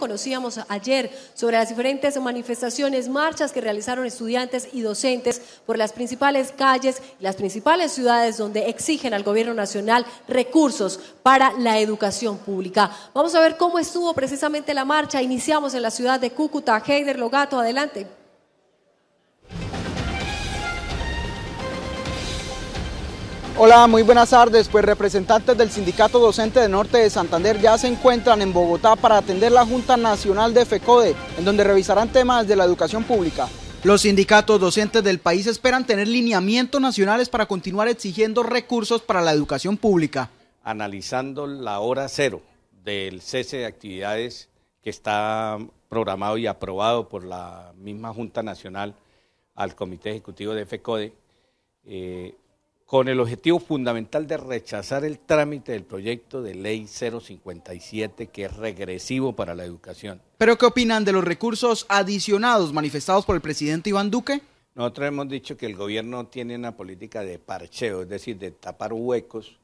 Conocíamos ayer sobre las diferentes manifestaciones, marchas que realizaron estudiantes y docentes por las principales calles y las principales ciudades donde exigen al gobierno nacional recursos para la educación pública. Vamos a ver cómo estuvo precisamente la marcha. Iniciamos en la ciudad de Cúcuta. Heider Logato, adelante. Hola, muy buenas tardes. Pues representantes del Sindicato Docente de Norte de Santander ya se encuentran en Bogotá para atender la Junta Nacional de FECODE, en donde revisarán temas de la educación pública. Los sindicatos docentes del país esperan tener lineamientos nacionales para continuar exigiendo recursos para la educación pública. Analizando la hora cero del cese de actividades que está programado y aprobado por la misma Junta Nacional al Comité Ejecutivo de FECODE, eh, con el objetivo fundamental de rechazar el trámite del proyecto de ley 057 que es regresivo para la educación. ¿Pero qué opinan de los recursos adicionados manifestados por el presidente Iván Duque? Nosotros hemos dicho que el gobierno tiene una política de parcheo, es decir, de tapar huecos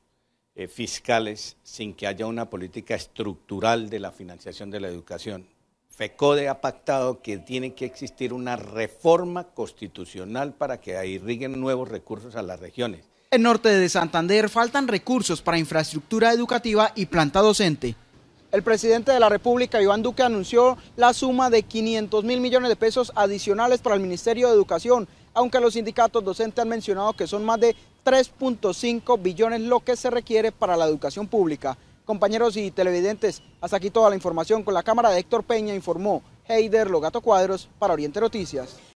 eh, fiscales sin que haya una política estructural de la financiación de la educación. FECODE ha pactado que tiene que existir una reforma constitucional para que ahí irriguen nuevos recursos a las regiones. En norte de Santander faltan recursos para infraestructura educativa y planta docente. El presidente de la República, Iván Duque, anunció la suma de 500 mil millones de pesos adicionales para el Ministerio de Educación, aunque los sindicatos docentes han mencionado que son más de 3.5 billones lo que se requiere para la educación pública. Compañeros y televidentes, hasta aquí toda la información con la cámara de Héctor Peña, informó Heider Logato Cuadros para Oriente Noticias.